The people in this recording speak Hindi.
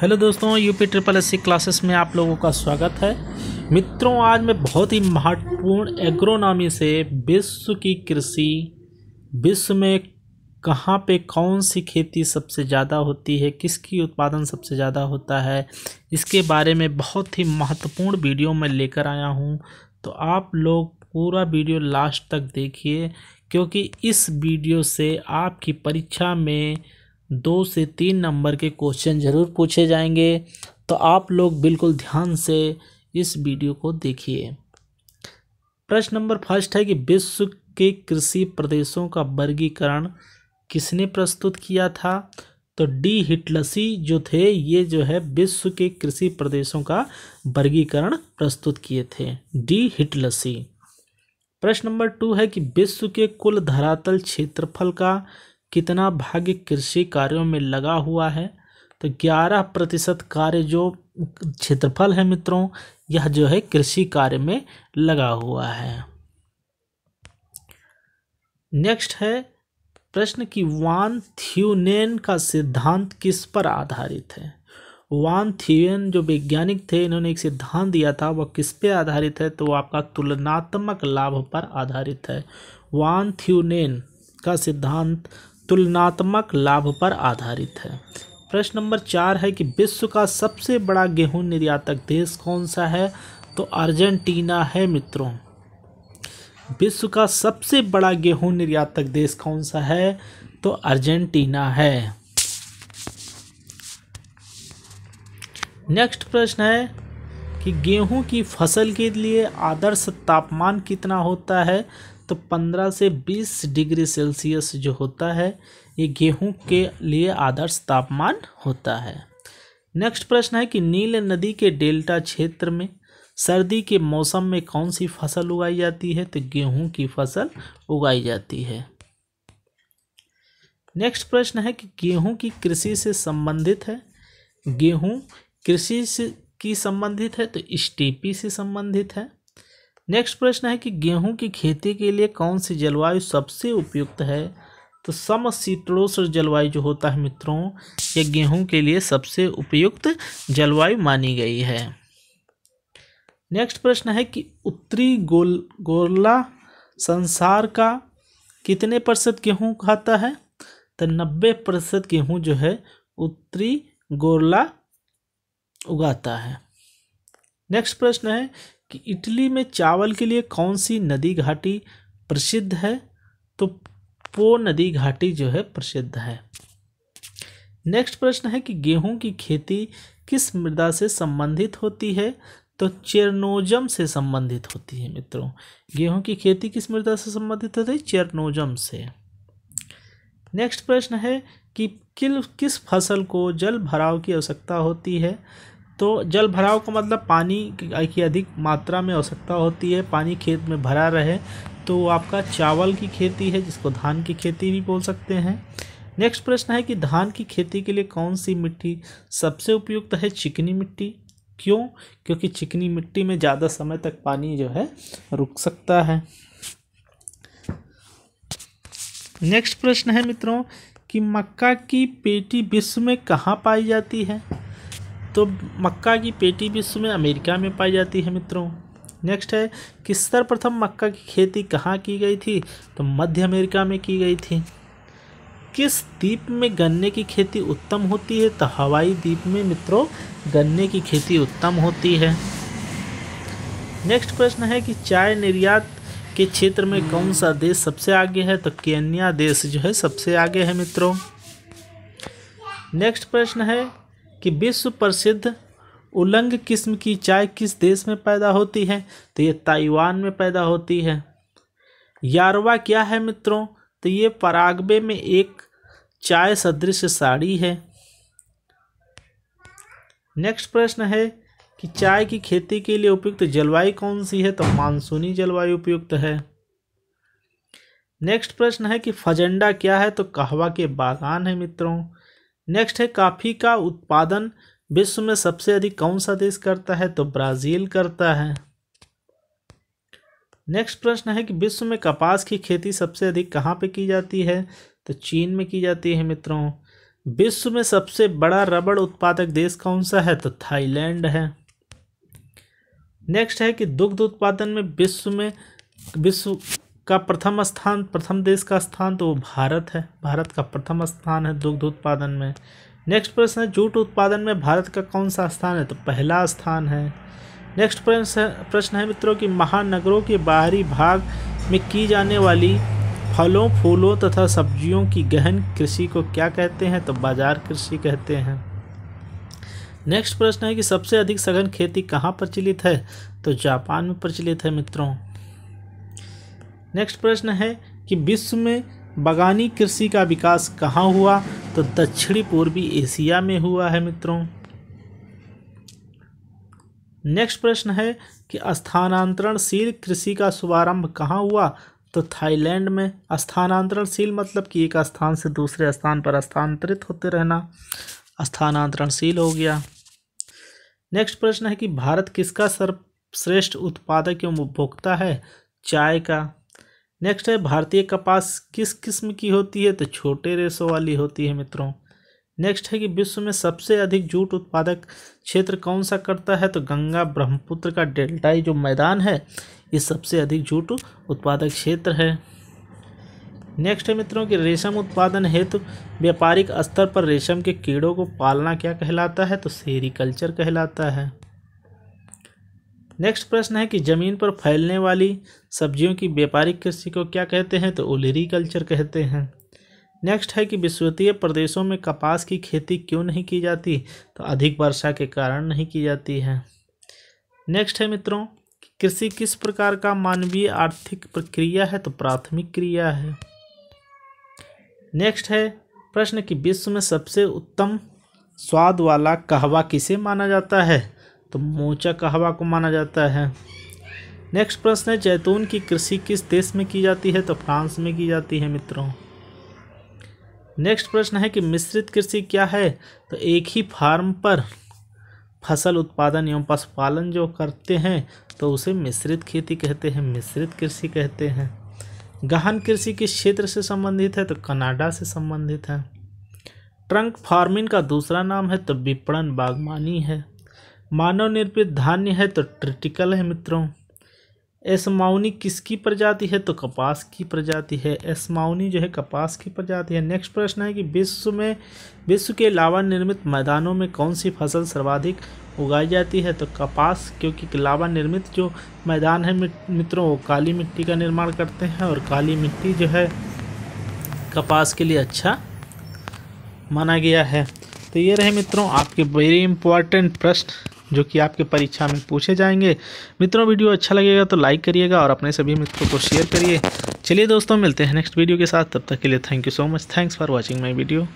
हेलो दोस्तों यूपी ट्रिपल एस क्लासेस में आप लोगों का स्वागत है मित्रों आज मैं बहुत ही महत्वपूर्ण एग्रोनॉमी से विश्व की कृषि विश्व में कहाँ पे कौन सी खेती सबसे ज़्यादा होती है किसकी उत्पादन सबसे ज़्यादा होता है इसके बारे में बहुत ही महत्वपूर्ण वीडियो मैं लेकर आया हूँ तो आप लोग पूरा वीडियो लास्ट तक देखिए क्योंकि इस वीडियो से आपकी परीक्षा में दो से तीन नंबर के क्वेश्चन ज़रूर पूछे जाएंगे तो आप लोग बिल्कुल ध्यान से इस वीडियो को देखिए प्रश्न नंबर फर्स्ट है कि विश्व के कृषि प्रदेशों का वर्गीकरण किसने प्रस्तुत किया था तो डी हिटलसी जो थे ये जो है विश्व के कृषि प्रदेशों का वर्गीकरण प्रस्तुत किए थे डी हिटलसी प्रश्न नंबर टू है कि विश्व के कुल धरातल क्षेत्रफल का कितना भाग्य कृषि कार्यों में लगा हुआ है तो ग्यारह प्रतिशत कार्य जो क्षेत्रफल है मित्रों यह जो है कृषि कार्य में लगा हुआ है नेक्स्ट है प्रश्न की वान थ्यूनेन का सिद्धांत किस पर आधारित है वान थ्यूएन जो वैज्ञानिक थे इन्होंने एक सिद्धांत दिया था वह किस पे आधारित है तो आपका तुलनात्मक लाभ पर आधारित है वान थ्यूनेन का सिद्धांत तुलनात्मक लाभ पर आधारित है प्रश्न नंबर चार है कि विश्व का सबसे बड़ा गेहूं निर्यातक देश कौन सा है तो अर्जेंटीना है मित्रों विश्व का सबसे बड़ा गेहूं निर्यातक देश कौन सा है तो अर्जेंटीना है नेक्स्ट प्रश्न है कि गेहूं की फसल के लिए आदर्श तापमान कितना होता है तो 15 से 20 डिग्री सेल्सियस जो होता है ये गेहूं के लिए आदर्श तापमान होता है नेक्स्ट प्रश्न है कि नील नदी के डेल्टा क्षेत्र में सर्दी के मौसम में कौन सी फसल उगाई जाती है तो गेहूं की फसल उगाई जाती है नेक्स्ट प्रश्न है कि गेहूं की कृषि से संबंधित है गेहूं कृषि से की संबंधित है तो स्टीपी से संबंधित है नेक्स्ट प्रश्न है कि गेहूं की खेती के लिए कौन सी जलवायु सबसे उपयुक्त है तो समशीतोष्ण जलवायु जो होता है मित्रों ये गेहूं के लिए सबसे उपयुक्त जलवायु मानी गई है नेक्स्ट प्रश्न है कि उत्तरी गोल गोरला संसार का कितने प्रतिशत गेहूँ खाता है तो नब्बे प्रतिशत गेहूँ जो है उत्तरी गोरला उगाता है नेक्स्ट प्रश्न है कि इटली में चावल के लिए कौन सी नदी घाटी प्रसिद्ध है तो पो नदी घाटी जो है प्रसिद्ध है नेक्स्ट प्रश्न है कि गेहूं की खेती किस मृदा से संबंधित होती है तो चेरनोजम से संबंधित होती है मित्रों गेहूं की खेती किस मृदा से संबंधित होती है चेरनोजम से नेक्स्ट प्रश्न है कि किल किस फसल को जल भराव की आवश्यकता होती है तो जल भराव का मतलब पानी की अधिक मात्रा में आवश्यकता होती है पानी खेत में भरा रहे तो आपका चावल की खेती है जिसको धान की खेती भी बोल सकते हैं नेक्स्ट प्रश्न है कि धान की खेती के लिए कौन सी मिट्टी सबसे उपयुक्त है चिकनी मिट्टी क्यों क्योंकि चिकनी मिट्टी में ज़्यादा समय तक पानी जो है रुक सकता है नेक्स्ट प्रश्न है मित्रों कि मक्का की पेटी विश्व में कहाँ पाई जाती है तो मक्का की पेटी विश्व में अमेरिका में पाई जाती है मित्रों नेक्स्ट है कि सर्वप्रथम मक्का की खेती कहाँ की गई थी तो मध्य अमेरिका में की गई थी किस द्वीप में गन्ने की खेती उत्तम होती है तो हवाई द्वीप में मित्रों गन्ने की खेती उत्तम होती है नेक्स्ट क्वेश्चन है कि चाय निर्यात के क्षेत्र में कौन सा देश सबसे आगे है तो केन्या देश जो है सबसे आगे है मित्रों नेक्स्ट प्रश्न है कि विश्व प्रसिद्ध उलंग किस्म की चाय किस देश में पैदा होती है तो ये ताइवान में पैदा होती है यारवा क्या है मित्रों तो ये परागवे में एक चाय सदृश साड़ी है नेक्स्ट प्रश्न है कि चाय की खेती के लिए उपयुक्त जलवायु कौन सी है तो मानसूनी जलवायु उपयुक्त है नेक्स्ट प्रश्न है कि फजंडा क्या है तो कहवा के बागान है मित्रों नेक्स्ट है काफ़ी का उत्पादन विश्व में सबसे अधिक कौन सा देश करता है तो ब्राज़ील करता है नेक्स्ट प्रश्न है कि विश्व में कपास की खेती सबसे अधिक कहाँ पे की जाती है तो चीन में की जाती है मित्रों विश्व में सबसे बड़ा रबड़ उत्पादक देश कौन सा है तो थाईलैंड है नेक्स्ट है कि दुग्ध उत्पादन में विश्व में विश्व का प्रथम स्थान प्रथम देश का स्थान तो वो भारत है भारत का प्रथम स्थान है दुग्ध उत्पादन में नेक्स्ट प्रश्न है जूट उत्पादन में भारत का कौन सा स्थान है तो पहला स्थान है नेक्स्ट प्रश्न है मित्रों कि महानगरों के बाहरी भाग में की जाने वाली फलों फूलों तथा सब्जियों की गहन कृषि को क्या कहते हैं तो बाजार कृषि कहते हैं नेक्स्ट प्रश्न है कि सबसे अधिक सघन खेती कहाँ प्रचलित है तो जापान में प्रचलित है मित्रों नेक्स्ट प्रश्न है कि विश्व में बागानी कृषि का विकास कहाँ हुआ तो दक्षिणी पूर्वी एशिया में हुआ है मित्रों नेक्स्ट प्रश्न है कि स्थानांतरणशील कृषि का शुभारंभ कहाँ हुआ तो थाईलैंड में स्थानांतरणशील मतलब कि एक स्थान से दूसरे स्थान पर स्थानांतरित होते रहना स्थानांतरणशील हो गया नेक्स्ट प्रश्न है कि भारत किसका सर्वश्रेष्ठ उत्पादक एवं उपभोक्ता है चाय का नेक्स्ट है भारतीय कपास किस किस्म की होती है तो छोटे रेशों वाली होती है मित्रों नेक्स्ट है कि विश्व में सबसे अधिक जूट उत्पादक क्षेत्र कौन सा करता है तो गंगा ब्रह्मपुत्र का डेल्टाई जो मैदान है ये सबसे अधिक जूट उत्पादक क्षेत्र है नेक्स्ट है मित्रों कि रेशम उत्पादन हेतु तो व्यापारिक स्तर पर रेशम के कीड़ों को पालना क्या कहलाता है तो सेरिकल्चर कहलाता है नेक्स्ट प्रश्न है कि ज़मीन पर फैलने वाली सब्जियों की व्यापारिक कृषि को क्या कहते हैं तो ओलेरी कल्चर कहते हैं नेक्स्ट है कि विश्वतीय प्रदेशों में कपास की खेती क्यों नहीं की जाती तो अधिक वर्षा के कारण नहीं की जाती है नेक्स्ट है मित्रों कृषि किस प्रकार का मानवीय आर्थिक प्रक्रिया है तो प्राथमिक क्रिया है नेक्स्ट है प्रश्न कि विश्व में सबसे उत्तम स्वाद वाला कहवा किसे माना जाता है तो मोचा कहवा को माना जाता है नेक्स्ट प्रश्न है जैतून की कृषि किस देश में की जाती है तो फ्रांस में की जाती है मित्रों नेक्स्ट प्रश्न है कि मिश्रित कृषि क्या है तो एक ही फार्म पर फसल उत्पादन एवं पशुपालन जो करते हैं तो उसे मिश्रित खेती कहते हैं मिश्रित कृषि कहते हैं गहन कृषि किस क्षेत्र से संबंधित है तो कनाडा से संबंधित है ट्रंक फार्मिंग का दूसरा नाम है तो विपणन बागवानी है मानव निर्मित धान्य है तो ट्रिटिकल है मित्रों एसमाउनी किसकी प्रजाति है तो कपास की प्रजाति है एसमाउनी जो है कपास की प्रजाति है नेक्स्ट प्रश्न है कि विश्व में विश्व के लावा निर्मित मैदानों में कौन सी फसल सर्वाधिक उगाई जाती है तो कपास क्योंकि लावा निर्मित जो मैदान है मित्रों वो काली मिट्टी का निर्माण करते हैं और काली मिट्टी जो है कपास के लिए अच्छा माना गया है तो ये रहे मित्रों आपके वेरी इंपॉर्टेंट प्रश्न जो कि आपके परीक्षा में पूछे जाएंगे मित्रों वीडियो अच्छा लगेगा तो लाइक करिएगा और अपने सभी मित्रों को शेयर करिए चलिए दोस्तों मिलते हैं नेक्स्ट वीडियो के साथ तब तक के लिए thank you so much thanks for watching my video